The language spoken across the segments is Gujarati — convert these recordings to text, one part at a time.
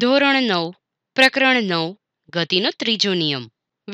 ધોરણ નવ પ્રકરણ નવ ગતિનો ત્રીજો નિયમ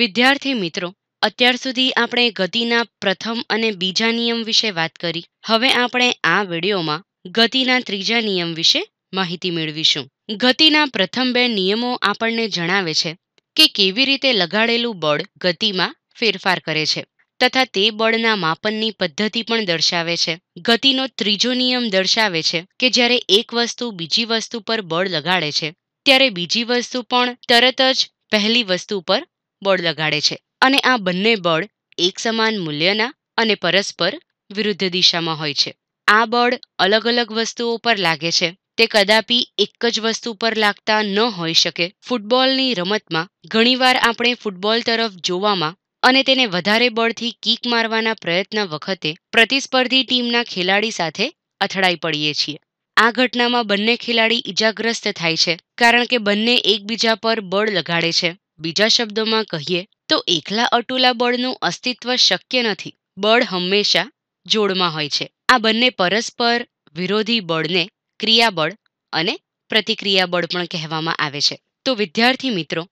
વિદ્યાર્થી મિત્રો અત્યાર સુધી આપણે ગતિના પ્રથમ અને બીજા નિયમ વિશે વાત કરી હવે આપણે આ વિડીયોમાં ગતિના ત્રીજા નિયમ વિશે માહિતી મેળવીશું ગતિના પ્રથમ બે નિયમો આપણને જણાવે છે કે કેવી રીતે લગાડેલું બળ ગતિમાં ફેરફાર કરે છે તથા તે બળના માપનની પદ્ધતિ પણ દર્શાવે છે ગતિનો ત્રીજો નિયમ દર્શાવે છે કે જ્યારે એક વસ્તુ બીજી વસ્તુ પર બળ લગાડે છે ત્યારે બીજી વસ્તુ પણ તરત જ પહેલી વસ્તુ પર બળ લગાડે છે અને આ બંને બળ એક સમાન મૂલ્યના અને પરસ્પર વિરુદ્ધ દિશામાં હોય છે આ બળ અલગ અલગ વસ્તુઓ પર લાગે છે તે કદાપી એક જ વસ્તુ પર લાગતા ન હોઈ શકે ફૂટબોલની રમતમાં ઘણીવાર આપણે ફૂટબોલ તરફ જોવામાં અને તેને વધારે બળથી કીક મારવાના પ્રયત્ન વખતે પ્રતિસ્પર્ધી ટીમના ખેલાડી સાથે અથડાઈ પડીએ છીએ આ ઘટનામાં બંને ખેલાડી ઇજાગ્રસ્ત થાય છે કારણ કે બંને એકબીજા પર બળ લગાડે છે બીજા શબ્દોમાં કહીએ તો એકલા અટુલા બળનું અસ્તિત્વ શક્ય નથી બળ હંમેશા જોડમાં હોય છે આ બંને પરસ્પર વિરોધી બળને ક્રિયાબળ અને પ્રતિક્રિયાબળ પણ કહેવામાં આવે છે તો વિદ્યાર્થી મિત્રો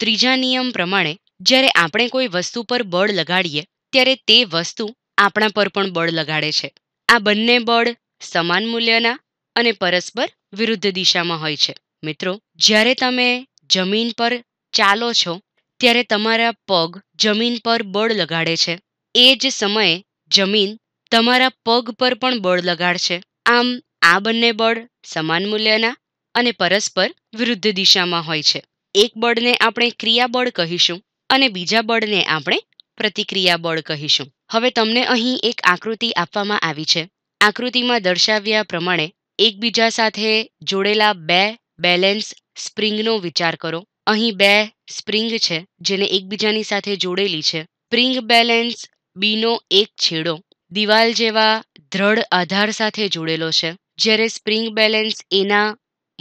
ત્રીજા નિયમ પ્રમાણે જ્યારે આપણે કોઈ વસ્તુ પર બળ લગાડીએ ત્યારે તે વસ્તુ આપણા પર પણ બળ લગાડે છે આ બંને બળ સમાન મૂલ્યના અને પરસ્પર વિરુદ્ધ દિશામાં હોય છે મિત્રો જ્યારે તમે જમીન પર ચાલો છો ત્યારે તમારા પગ જમીન પર બળ લગાડે છે એ જ સમયે જમીન તમારા પગ પર પણ બળ લગાડશે આમ આ બંને બળ સમાન મૂલ્યના અને પરસ્પર વિરુદ્ધ દિશામાં હોય છે એક બળને આપણે ક્રિયાબળ કહીશું અને બીજા બળને આપણે પ્રતિક્રિયાબળ કહીશું હવે તમને અહીં એક આકૃતિ આપવામાં આવી છે આકૃતિમાં દર્શાવ્યા પ્રમાણે એકબીજા સાથે જોડેલા બે બેલેન્સ સ્પ્રિંગનો વિચાર કરો અહીં બે સ્પ્રિંગ છે જેને એકબીજાની સાથે જોડેલી છે સ્પ્રિંગ બેલેન્સ બીનો એક છેડો દિવાલ જેવા દ્રઢ આધાર સાથે જોડેલો છે જ્યારે સ્પ્રિંગ બેલેન્સ એના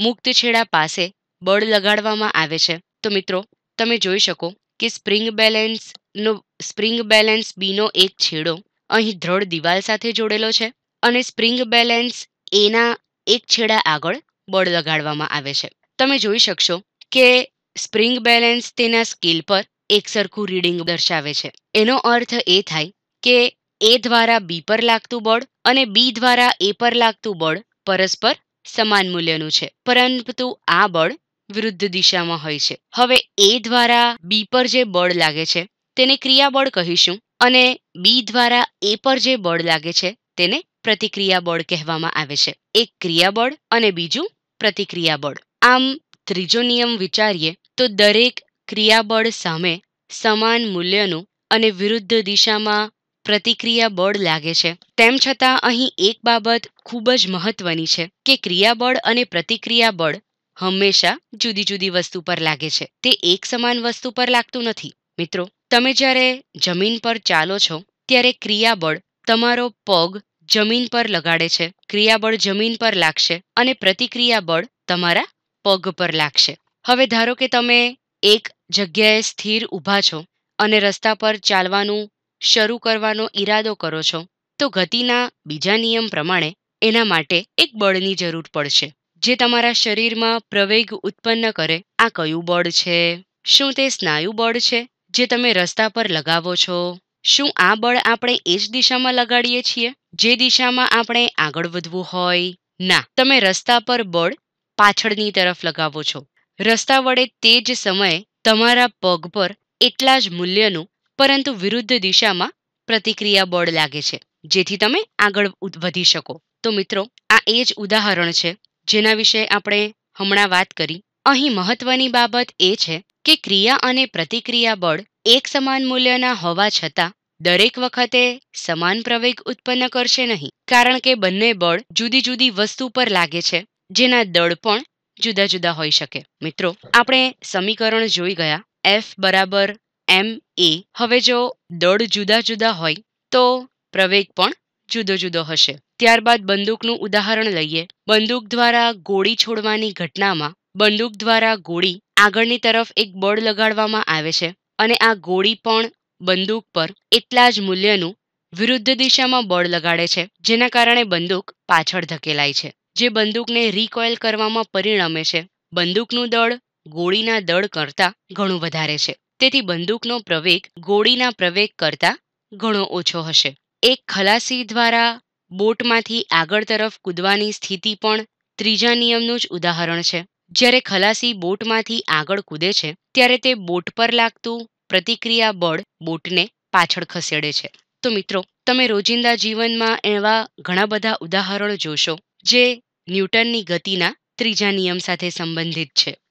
મુક્ત છેડા પાસે બળ લગાડવામાં આવે છે તો મિત્રો તમે જોઈ શકો કે સ્પ્રિંગ બેલેન્સનો સ્પ્રિંગ બેલેન્સ બીનો એક છેડો અહીં દ્રઢ દિવાલ સાથે જોડેલો છે અને સ્પ્રિંગ બેલેન્સ એના એક છેડા આગળ બળ લગાડવામાં આવે છે તમે જોઈ શકશો કે સ્પ્રિંગ બેલેન્સ તેના સ્કેલ પર એક સરખું રીડિંગ દર્શાવે છે એનો અર્થ એ થાય કે એ દ્વારા બી પર લાગતું બળ અને બી દ્વારા એ પર લાગતું બળ પરસ્પર સમાન મૂલ્યનું છે પરંતુ આ બળ વિરુદ્ધ દિશામાં હોય છે હવે એ દ્વારા બી પર જે બળ લાગે છે તેને ક્રિયાબળ કહીશું અને બી દ્વારા એ પર જે બળ લાગે છે તેને પ્રતિક્રિયા બળ કહેવામાં આવે છે એક ક્રિયાબળ અને બીજું પ્રતિક્રિયા બળ આમ ત્રીજો નિયમ વિચારીએ તો દરેક ક્રિયાબળ સામે સમાન મૂલ્યનું અને વિરુદ્ધ દિશામાં પ્રતિક્રિયા બળ લાગે છે તેમ છતાં અહીં એક બાબત ખૂબ જ મહત્વની છે કે ક્રિયાબળ અને પ્રતિક્રિયા બળ હંમેશા જુદી જુદી વસ્તુ પર લાગે છે તે એક સમાન વસ્તુ પર લાગતું નથી મિત્રો તમે જ્યારે જમીન પર ચાલો છો ત્યારે ક્રિયાબળ તમારો પગ જમીન પર લગાડે છે ક્રિયાબળ જમીન પર લાગશે અને પ્રતિક્રિયાબળ તમારા પગ પર લાગશે હવે ધારો કે તમે એક જગ્યાએ સ્થિર ઊભા છો અને રસ્તા પર ચાલવાનું શરૂ કરવાનો ઈરાદો કરો છો તો ગતિના બીજા નિયમ પ્રમાણે એના માટે એક બળની જરૂર પડશે જે તમારા શરીરમાં પ્રવેગ ઉત્પન્ન કરે આ કયું બળ છે શું તે સ્નાયુ બળ છે જે તમે રસ્તા પર લગાવો છો શું આ બળ આપણે એ જ દિશામાં લગાડીએ છીએ જે દિશામાં આપણે આગળ વધવું હોય ના તમે રસ્તા પર બળ પાછળની તરફ લગાવો છો રસ્તા વડે તે જ સમયે તમારા પગ પર એટલા જ મૂલ્યનું પરંતુ વિરુદ્ધ દિશામાં પ્રતિક્રિયા બળ લાગે છે જેથી તમે આગળ વધી શકો તો મિત્રો આ એ જ ઉદાહરણ છે જેના વિશે આપણે હમણાં વાત કરી અહીં મહત્વની બાબત એ છે કે ક્રિયા અને પ્રતિક્રિયા બળ એક સમાન મૂલ્યના હોવા છતાં દરેક વખતે સમાન પ્રવેગ ઉત્પન્ન કરશે નહીં કારણ કે બંને બળ જુદી જુદી વસ્તુ પર લાગે છે જેના દળ પણ જુદા જુદા હોઈ શકે મિત્રો આપણે સમીકરણ જોઈ ગયા એફ બરાબર એમ એ હવે જો દળ જુદા જુદા હોય તો પ્રવેગ પણ જુદો જુદો હશે ત્યારબાદ બંદૂકનું ઉદાહરણ લઈએ બંદૂક દ્વારા ગોળી છોડવાની ઘટનામાં બંદૂક દ્વારા ગોળી આગળની તરફ એક બળ લગાડવામાં આવે છે અને આ ગોળી પણ બંદૂક પર એટલા જ મૂલ્યનું વિરુદ્ધ દિશામાં બળ લગાડે છે જેના કારણે બંદૂક પાછળ ધકેલાય છે જે બંદૂકને રિકોઇલ કરવામાં પરિણમે છે બંદૂકનું દળ ગોળીના દળ કરતાં ઘણું વધારે છે તેથી બંદૂકનો પ્રવેગ ગોળીના પ્રવેગ કરતાં ઘણો ઓછો હશે એક ખલાસી દ્વારા બોટમાંથી આગળ તરફ કૂદવાની સ્થિતિ પણ ત્રીજા નિયમનું જ ઉદાહરણ છે જ્યારે ખલાસી બોટમાંથી આગળ કૂદે છે ત્યારે તે બોટ પર લાગતું પ્રતિક્રિયા બળ બોટને પાછળ ખસેડે છે તો મિત્રો તમે રોજિંદા જીવનમાં એવા ઘણા બધા ઉદાહરણો જોશો જે ન્યૂટનની ગતિના ત્રીજા નિયમ સાથે સંબંધિત છે